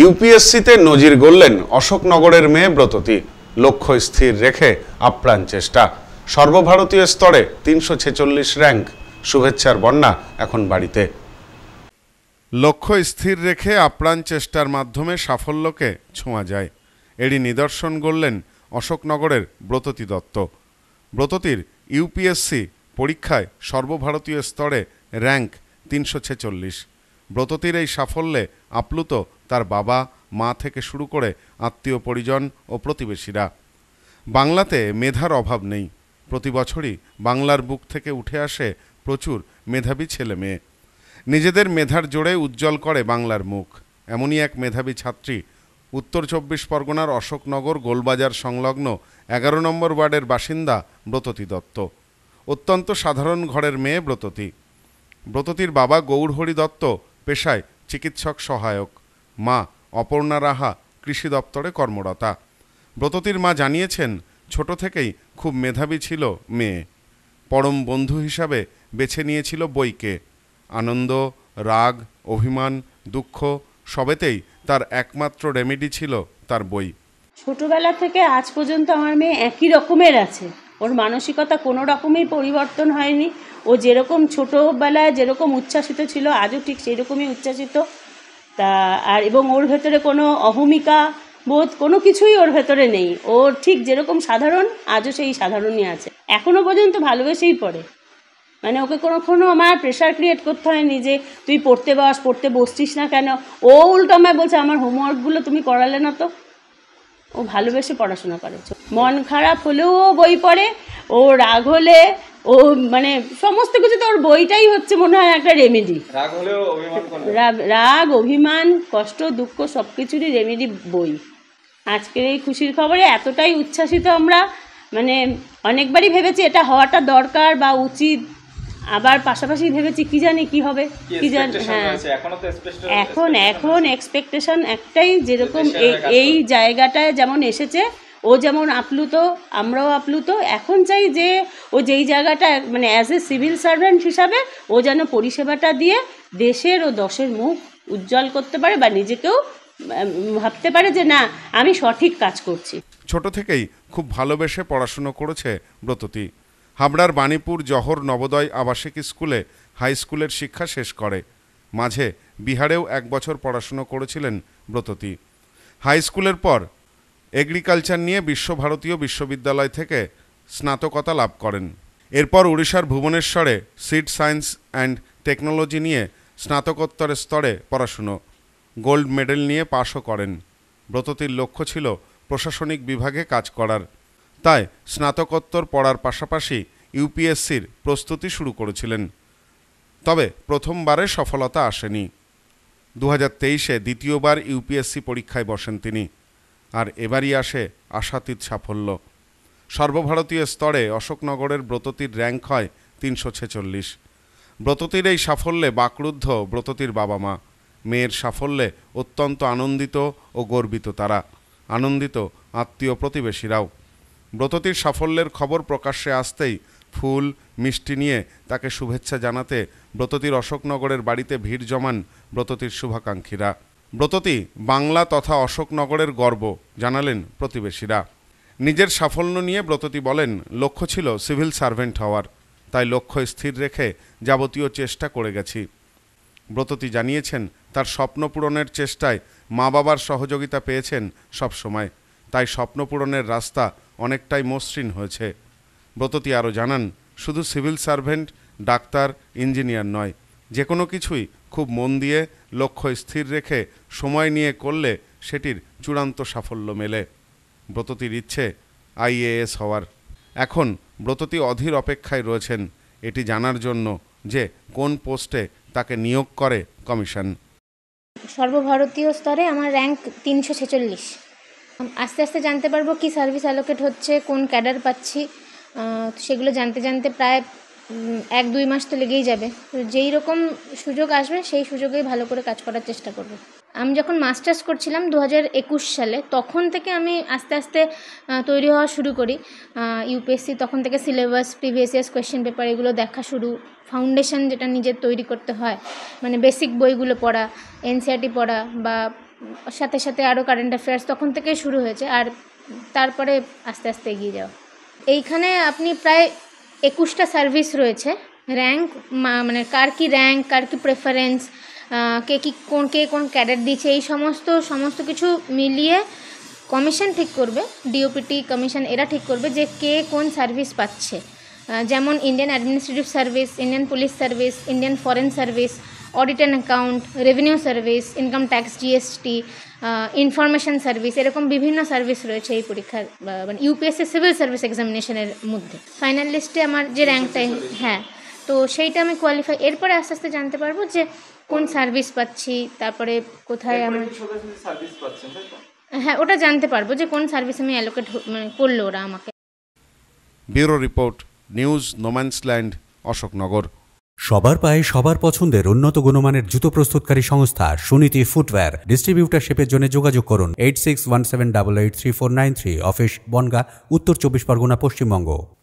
ইউপিএসসিতে নজির গড়লেন অশোকনগরের মেয়ে ব্রততী লক্ষ্য স্থির রেখে আপ্রাণ চেষ্টা সর্বভারতীয় স্তরে তিনশো ছেচল্লিশ র্যাঙ্ক শুভেচ্ছার বন্যা এখন বাড়িতে লক্ষ্য স্থির রেখে আপ্রাণ চেষ্টার মাধ্যমে সাফল্যকে ছোঁয়া যায় এরই নিদর্শন গড়লেন অশোকনগরের ব্রততী দত্ত ব্রততির ইউপিএসসি পরীক্ষায় সর্বভারতীয় স্তরে র্যাঙ্ক তিনশো ছেচল্লিশ ব্রততির এই সাফল্যে আপ্লুত তার বাবা মা থেকে শুরু করে আত্মীয় পরিজন ও প্রতিবেশীরা বাংলাতে মেধার অভাব নেই প্রতি বছরই বাংলার বুক থেকে উঠে আসে প্রচুর মেধাবী ছেলে মেয়ে নিজেদের মেধার জোরে উজ্জ্বল করে বাংলার মুখ এমনই এক মেধাবী ছাত্রী উত্তর চব্বিশ পরগনার অশোকনগর গোলবাজার সংলগ্ন এগারো নম্বর ওয়ার্ডের বাসিন্দা ব্রততী দত্ত অত্যন্ত সাধারণ ঘরের মেয়ে ব্রততী ব্রততির বাবা গৌরহরি দত্ত পেশায় চিকিৎসক সহায়ক মা অপর্ণা রাহা কৃষি দপ্তরে কর্মরতা ব্রততির মা জানিয়েছেন ছোট থেকেই খুব মেধাবী ছিল মেয়ে পরম বন্ধু হিসাবে বেছে নিয়েছিল বইকে আনন্দ রাগ অভিমান দুঃখ সবেতেই তার একমাত্র রেমেডি ছিল তার বই ছোটবেলা থেকে আজ পর্যন্ত আমার মেয়ে একই রকমের আছে ওর মানসিকতা কোনো রকমই পরিবর্তন হয়নি ও যেরকম ছোটোবেলায় যেরকম উচ্ছ্বাসিত ছিল আজও ঠিক সেই রকমই উচ্ছ্বাসিত তা আর এবং ওর ভেতরে কোনো অহমিকা বোধ কোনো কিছুই ওর ভেতরে নেই ওর ঠিক যেরকম সাধারণ আজও সেই সাধারণই আছে এখনও পর্যন্ত ভালোবেসেই পড়ে মানে ওকে কোনো কোনো আমার প্রেশার ক্রিয়েট করতে হয়নি যে তুই পড়তে বাস পড়তে বসছিস না কেন ও উল্টো আমায় বলছে আমার হোমওয়ার্কগুলো তুমি করালে না তো ও ভালোবেসে পড়াশোনা করে মন খারাপ হলেও বই পড়ে ও রাগ হলে ও মানে সমস্ত কিছু তো ওর বইটাই হচ্ছে মনে হয় একটা রেমেডি রাগ অভিমান কষ্ট দুঃখ সব কিছুরই রেমেডি বই আজকের এই খুশির খবরে এতটাই উচ্ছ্বাসিত আমরা মানে অনেকবারই ভেবেছি এটা হওয়াটা দরকার বা উচিত আবার পাশাপাশি ভেবেছি কি জানি কি হবে কি জানি হ্যাঁ এখন এখন এক্সপেকটেশন একটাই যেরকম এই জায়গাটায় যেমন এসেছে ও যেমন আপ্লুত আমরাও আপ্লুত এখন চাই যে ও যেই জায়গাটা মানে অ্যাজ এ সিভিল সার্ভেন্ট হিসাবে ও যেন পরিষেবাটা দিয়ে দেশের ও দশের মুখ উজ্জ্বল করতে পারে বা নিজেকেও ভাবতে পারে যে না আমি সঠিক কাজ করছি ছোট থেকেই খুব ভালোবেসে পড়াশুনো করেছে ব্রততী হাবড়ার বাণীপুর জহর নবোদয় আবাসিক স্কুলে হাই স্কুলের শিক্ষা শেষ করে মাঝে বিহারেও এক বছর পড়াশুনো করেছিলেন ব্রততী হাই স্কুলের পর এগ্রিকালচার নিয়ে বিশ্বভারতীয় বিশ্ববিদ্যালয় থেকে স্নাতকতা লাভ করেন এরপর উড়িষ্যার ভুবনেশ্বরে সিড সায়েন্স অ্যান্ড টেকনোলজি নিয়ে স্নাতকোত্তর স্তরে পড়াশুনো গোল্ড মেডেল নিয়ে পাশও করেন ব্রততির লক্ষ্য ছিল প্রশাসনিক বিভাগে কাজ করার তাই স্নাতকোত্তর পড়ার পাশাপাশি ইউপিএসসির প্রস্তুতি শুরু করেছিলেন তবে প্রথমবারে সফলতা আসেনি দু হাজার তেইশে দ্বিতীয়বার ইউপিএসসি পরীক্ষায় বসেন তিনি আর এবারই আসে আশাতীত সাফল্য সর্বভারতীয় স্তরে অশোকনগরের ব্রততির র্যাঙ্ক হয় তিনশো ছেচল্লিশ ব্রততির এই সাফল্যে বাকরুদ্ধ ব্রততির বাবা মা মেয়ের সাফল্যে অত্যন্ত আনন্দিত ও গর্বিত তারা আনন্দিত আত্মীয় প্রতিবেশীরাও ব্রততির সাফল্যের খবর প্রকাশ্যে আসতেই ফুল মিষ্টি নিয়ে তাকে শুভেচ্ছা জানাতে ব্রততির অশোকনগরের বাড়িতে ভিড় জমান ব্রততির শুভাকাঙ্ক্ষীরা ব্রততি বাংলা তথা অশোকনগরের গর্ব জানালেন প্রতিবেশীরা নিজের সাফল্য নিয়ে ব্রততি বলেন লক্ষ্য ছিল সিভিল সার্ভেন্ট হওয়ার তাই লক্ষ্য স্থির রেখে যাবতীয় চেষ্টা করে গেছি ব্রততি জানিয়েছেন তার স্বপ্ন পূরণের চেষ্টায় মা বাবার সহযোগিতা পেয়েছেন সব সময় তাই স্বপ্ন পূরণের রাস্তা অনেকটাই মসৃণ হয়েছে ব্রততি আরও জানান শুধু সিভিল সার্ভেন্ট ডাক্তার ইঞ্জিনিয়ার নয় যে কোনো কিছুই খুব মন দিয়ে লক্ষ্য স্থির রেখে সময় নিয়ে করলে সেটির চূড়ান্ত সাফল্য মেলে ব্রততির ইচ্ছে আইএএস হওয়ার এখন ব্রততি অধীর অপেক্ষায় রয়েছেন এটি জানার জন্য যে কোন পোস্টে তাকে নিয়োগ করে কমিশন সর্বভারতীয় স্তরে আমার র্যাঙ্ক তিনশো ছেচল্লিশ আস্তে আস্তে জানতে পারবো কি সার্ভিস অ্যালোকেট হচ্ছে কোন ক্যাডার পাচ্ছি সেগুলো জানতে জানতে প্রায় এক দুই মাস তো লেগেই যাবে যেই রকম সুযোগ আসবে সেই সুযোগেই ভালো করে কাজ করার চেষ্টা করবো আমি যখন মাস্টার্স করছিলাম দু সালে তখন থেকে আমি আস্তে আস্তে তৈরি হওয়া শুরু করি ইউপিএসসি তখন থেকে সিলেবাস প্রিভিয়াস কোয়েশ্চেন পেপার এগুলো দেখা শুরু ফাউন্ডেশন যেটা নিজের তৈরি করতে হয় মানে বেসিক বইগুলো পড়া এনসিআরটি e পড়া বা সাথে সাথে আরও কারেন্ট অ্যাফেয়ার্স তখন থেকে শুরু হয়েছে আর তারপরে আস্তে আস্তে এগিয়ে যাওয়া এইখানে আপনি প্রায় একুশটা সার্ভিস রয়েছে র্যাঙ্ক মানে কার কী র্যাঙ্ক কার কী প্রেফারেন্স কে কী কোন কে কোন ক্যাডেট দিচ্ছে এই সমস্ত সমস্ত কিছু মিলিয়ে কমিশন ঠিক করবে ডিওপিটি কমিশন এরা ঠিক করবে যে কে কোন সার্ভিস পাচ্ছে যেমন Indian administrative service Indian police service Indian foreign service audit and account revenue service income tax GST information service এরকম বিভিন্ন সার্ভিস রয়েছে এই পরীক্ষার মানে ইউপিএসসি সিভিল সার্ভিস এক্সামিনেশনের মধ্যে ফাইনাল লিস্টে আমার যে র্যাঙ্কটাই হ্যাঁ তো সেইটা আমি কোয়ালিফাই এরপরে আস্তে আস্তে জানতে পারবো যে কোন সার্ভিস পাচ্ছি তারপরে কোথায় আমি হ্যাঁ ওটা জানতে পারবো যে কোন সার্ভিস আমি অ্যালোকেট মানে করলো ওরা আমাকে bureau report news no man's land Ashoknagar সবার পায়ে সবার পছন্দের উন্নত গুণমানের জুতো প্রস্তুতকারী সংস্থা সুনীতি ফুটওয়্যার ডিস্ট্রিবিউটারশিপের জন্য যোগাযোগ করুন eight six one seven double eight three four nine three office Bangaon Uttar Chabbish Pargana Paschimbanga